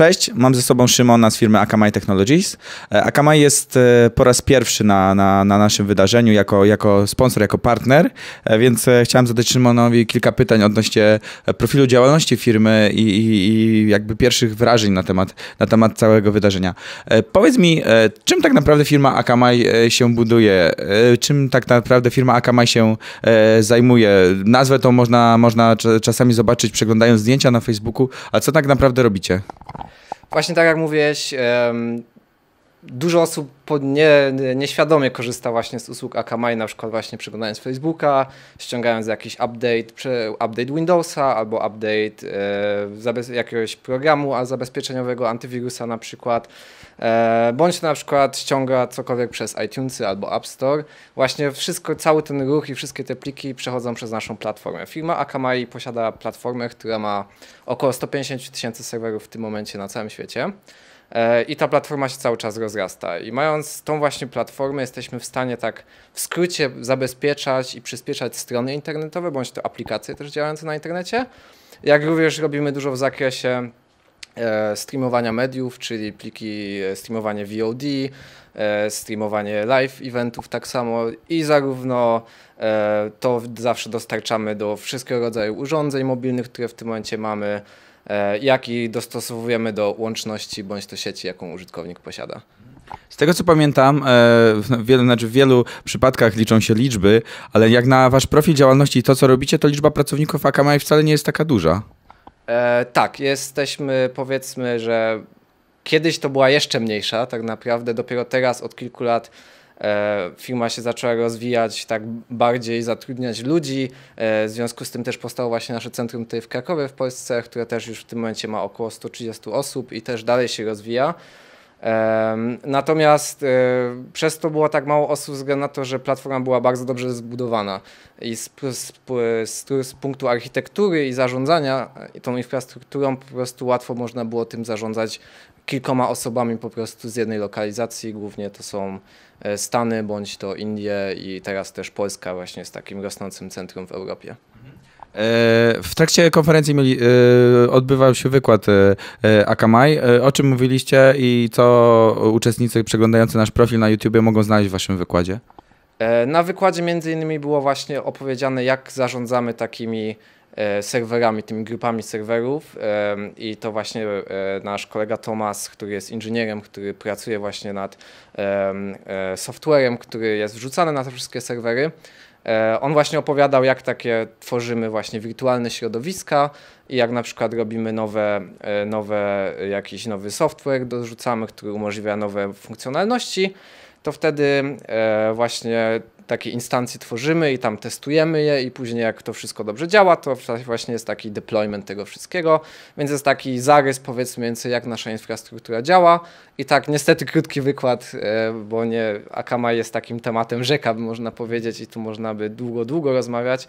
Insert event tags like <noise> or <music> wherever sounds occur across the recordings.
Cześć, mam ze sobą Szymona z firmy Akamai Technologies. E, Akamai jest e, po raz pierwszy na, na, na, naszym wydarzeniu jako, jako sponsor, jako partner, e, więc chciałem zadać Szymonowi kilka pytań odnośnie profilu działalności firmy i, i, i jakby pierwszych wrażeń na temat, na temat całego wydarzenia. Powiedz mi, tak czym tak naprawdę firma Akamai się buduje? Czym tak naprawdę firma Akamai się zajmuje? Nazwę tą można, można czasami zobaczyć przeglądając zdjęcia na Facebooku, a co tak naprawdę robicie? Właśnie tak jak mówiłeś, dużo osób nie, nieświadomie korzysta właśnie z usług Akamai, na przykład właśnie przeglądając Facebooka, ściągając jakiś update, update Windowsa albo update e, jakiegoś programu a zabezpieczeniowego, antywirusa na przykład, e, bądź na przykład ściąga cokolwiek przez iTunesy albo App Store. Właśnie wszystko, cały ten ruch i wszystkie te pliki przechodzą przez naszą platformę. Firma Akamai posiada platformę, która ma około 150 tysięcy serwerów w tym momencie na całym świecie. E, I ta platforma się cały czas rozrasta. I mając tą właśnie platformę, jesteśmy w stanie tak w skrócie zabezpieczać i przyspieszać strony internetowe, bądź to aplikacje też działające na internecie. Jak również robimy dużo w zakresie e, streamowania mediów, czyli pliki e, streamowanie VOD, streamowanie live eventów tak samo i zarówno to zawsze dostarczamy do wszystkiego rodzaju urządzeń mobilnych, które w tym momencie mamy, E, jak i dostosowujemy do łączności bądź to sieci, jaką użytkownik posiada. Z tego co pamiętam, e, w wielu, znaczy w wielu przypadkach liczą się liczby, ale jak na wasz profil działalności i to, co robicie, to liczba pracowników Akamai wcale nie jest taka duża. E, tak, jesteśmy powiedzmy, że kiedyś to była jeszcze mniejsza, tak naprawdę dopiero teraz od kilku lat E, firma się zaczęła rozwijać, tak bardziej zatrudniać ludzi. E, w związku z tym też powstało właśnie nasze centrum tutaj w Krakowie w Polsce, które też już w tym momencie ma około 130 osób i też dalej się rozwija. E, natomiast przez to było tak mało osób, względu na to, że platforma była bardzo dobrze zbudowana i z, z, z, z, punktu architektury i zarządzania tą infrastrukturą po prostu łatwo można było tym zarządzać kilkoma osobami po prostu z jednej lokalizacji. Głównie to są e, Stany bądź to Indie i teraz też Polska właśnie jest takim rosnącym centrum w Europie. E, w trakcie konferencji mieli, e, odbywał się wykład Akamai. O czym mówiliście i co uczestnicy przeglądający nasz profil na YouTube mogą znaleźć w waszym wykładzie? Na wykładzie między innymi było właśnie opowiedziane, jak zarządzamy takimi E, serwerami, tymi grupami serwerów i to właśnie e, nasz kolega Tomas, który jest inżynierem, który pracuje właśnie nad e, softwarem, który jest wrzucany na te wszystkie serwery. On właśnie opowiadał, jak takie tworzymy właśnie wirtualne środowiska i jak na przykład robimy nowe, nowe jakiś nowy software dorzucamy, który umożliwia nowe funkcjonalności to wtedy e, właśnie takie instancje tworzymy i tam testujemy je i później jak to wszystko dobrze działa, to właśnie jest taki deployment tego wszystkiego, więc jest taki zarys powiedzmy więcej jak nasza infrastruktura działa i tak niestety krótki wykład, e, bo nie Akama jest takim tematem rzeka, by można powiedzieć i tu można by długo, długo rozmawiać,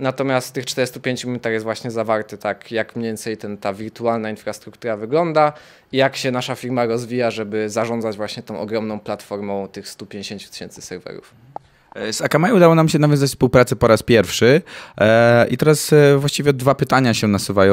Natomiast w tych 45 minutach jest właśnie zawarty tak, jak mniej więcej ten, ta wirtualna infrastruktura wygląda, jak się nasza firma rozwija, żeby zarządzać właśnie tą ogromną platformą tych 150 tysięcy serwerów. E, z Akamai udało nam się nawiązać współpracę po raz pierwszy e, i teraz e, właściwie dwa pytania się nasuwają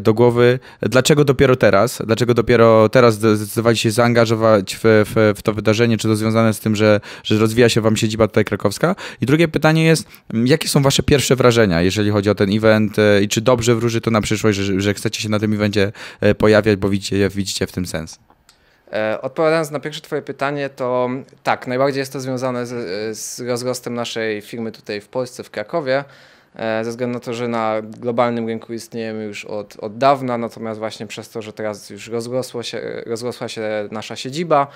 do głowy. Dlaczego dopiero teraz? Dlaczego dopiero teraz zdecydowali się zaangażować w, w, w, to wydarzenie? Czy to związane z tym, że, że rozwija się wam siedziba tutaj krakowska? I drugie pytanie jest, jakie są wasze pierwsze wrażenia, jeżeli chodzi o ten event i czy dobrze wróży to na przyszłość, że, że chcecie się na tym evencie pojawiać, bo widzicie, widzicie w tym sens? E, odpowiadając na pierwsze Twoje pytanie, to tak, najbardziej jest to związane z, z rozrostem naszej firmy tutaj w Polsce, w Krakowie. E, ze względu na to, że na globalnym rynku istniejemy już od, od dawna, natomiast właśnie przez to, że teraz już rozrosło się, rozrosła się nasza siedziba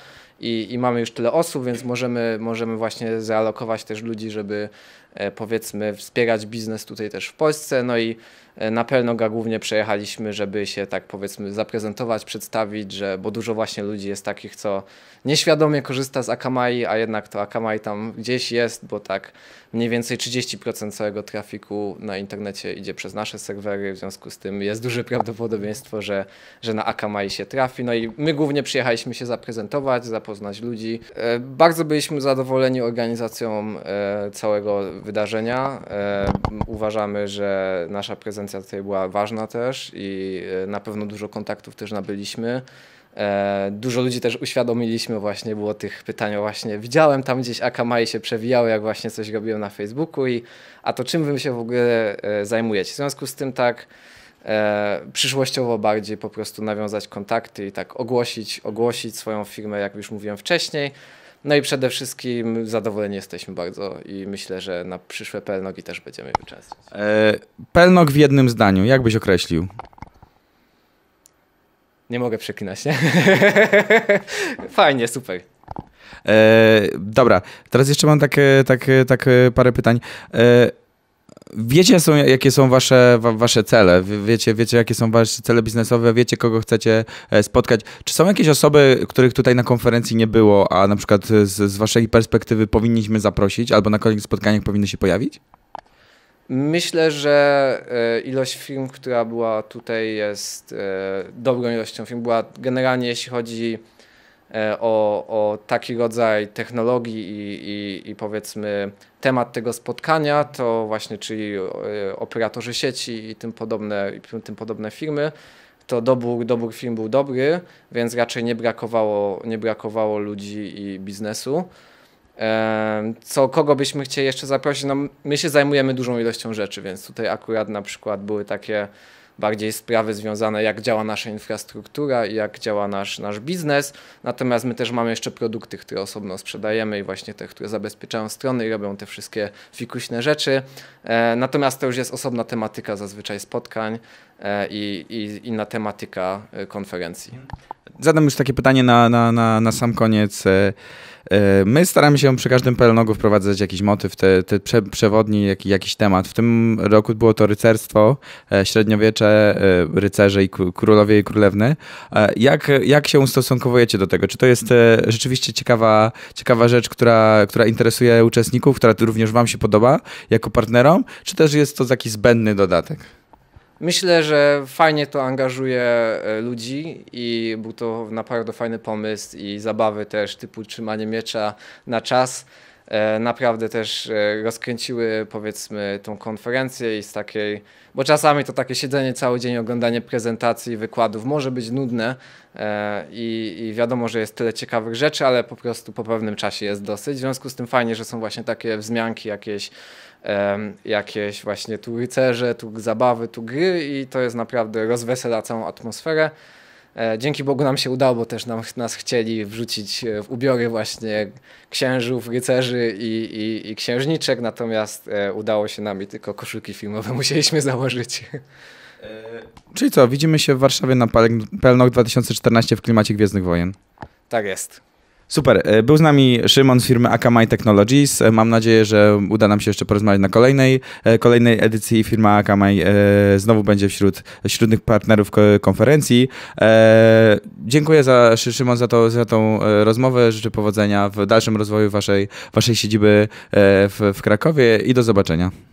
i, i mamy już tyle osób, więc możemy, możemy właśnie zaalokować też ludzi, żeby e, powiedzmy wspierać biznes tutaj też w Polsce, no i e, na Pelnoga głównie przejechaliśmy, żeby się tak powiedzmy zaprezentować, przedstawić, że, bo dużo właśnie ludzi jest takich, co nieświadomie korzysta z Akamai, a jednak to Akamai tam gdzieś jest, bo tak mniej więcej 30% całego trafiku trafiku na internecie idzie przez nasze serwery, w związku z tym jest duże prawdopodobieństwo, że, że na Akamai się trafi. No i my głównie przyjechaliśmy się zaprezentować, zapoznać ludzi. E, bardzo byliśmy zadowoleni organizacją e, całego wydarzenia. E, uważamy, że nasza prezencja tutaj była ważna też i na pewno dużo kontaktów też nabyliśmy. E, dużo ludzi też uświadomiliśmy właśnie, było tych pytań właśnie widziałem tam gdzieś Akamai się przewijały, jak właśnie coś robiłem na Facebooku i a to czym wy się w ogóle e, zajmujecie? W związku z tym tak e, przyszłościowo bardziej po prostu nawiązać kontakty i tak ogłosić, ogłosić swoją firmę, jak już mówiłem wcześniej. No i przede wszystkim zadowoleni jesteśmy bardzo i myślę, że na przyszłe pelnogi też będziemy uczestniczyć. E, pelnog w jednym zdaniu, jak byś określił? Nie mogę przeklinać, nie? <laughs> Fajnie, super. E, dobra, teraz jeszcze mam tak, tak, tak parę pytań. E, wiecie, są, jakie są wasze, wasze cele? Wiecie, wiecie, jakie są wasze cele biznesowe? Wiecie, kogo chcecie e, spotkać? Czy są jakieś osoby, których tutaj na konferencji nie było, a na przykład z, z waszej perspektywy powinniśmy zaprosić albo na kolejnych spotkaniach powinny się pojawić? Myślę, że e, ilość firm, która była tutaj, jest e, dobrą ilością film. Była generalnie, jeśli chodzi e, o, o taki rodzaj technologii i, i, i, powiedzmy temat tego spotkania, to właśnie, czyli operatorzy sieci i tym podobne, i tym podobne firmy, to dobór, dobór film był dobry, więc raczej nie brakowało, nie brakowało ludzi i biznesu. Co kogo byśmy chcieli jeszcze zaprosić? No, my się zajmujemy dużą ilością rzeczy, więc tutaj akurat na przykład były takie bardziej sprawy związane, jak działa nasza infrastruktura i jak działa nasz, nasz biznes. Natomiast my też mamy jeszcze produkty, które osobno sprzedajemy i właśnie te, które zabezpieczają strony i robią te wszystkie fikuśne rzeczy. E, natomiast to już jest osobna tematyka zazwyczaj spotkań e, i, i inna tematyka e, konferencji zadam już takie pytanie na, na, na, na sam koniec. E, e, my staramy się przy każdym plnog wprowadzać jakiś motyw, te, te prze, przewodni, jak, jakiś temat. W tym roku było to rycerstwo, e, średniowiecze, rycerze i królowie i królewny. Jak, jak się ustosunkowujecie do tego? Czy to jest rzeczywiście ciekawa, ciekawa rzecz, która, która interesuje uczestników, która również wam się podoba jako partnerom, czy też jest to taki zbędny dodatek? Myślę, że fajnie to angażuje e, ludzi i był to naprawdę fajny pomysł i zabawy też typu trzymanie miecza na czas. E, naprawdę też e, rozkręciły powiedzmy tą konferencję i z takiej, bo czasami to takie siedzenie cały dzień, oglądanie prezentacji, wykładów może być nudne e, i, i wiadomo, że jest tyle ciekawych rzeczy, ale po prostu po pewnym czasie jest dosyć. W związku z tym fajnie, że są właśnie takie wzmianki jakieś, jakieś właśnie tu rycerze, tu zabawy, tu gry i to jest naprawdę rozwesela całą atmosferę. E, dzięki Bogu nam się udało, bo też nam, nas chcieli wrzucić e, w ubiory właśnie księżów, rycerzy i, i, i księżniczek, natomiast e, udało się nam i tylko koszulki filmowe <laughs> musieliśmy założyć. Czyli co, widzimy się w Warszawie na Pelnok 2014 w klimacie Gwiezdnych Wojen. Tak jest. Super. E, był z nami Szymon z firmy Akamai Technologies. E, mam nadzieję, że uda nam się jeszcze porozmawiać na kolejnej, e, kolejnej edycji. Firma Akamai znowu będzie wśród średnich partnerów konferencji. Dziękuję za, Szymon za, to, za tą rozmowę. Życzę powodzenia w dalszym rozwoju waszej, waszej siedziby w, w Krakowie i do zobaczenia.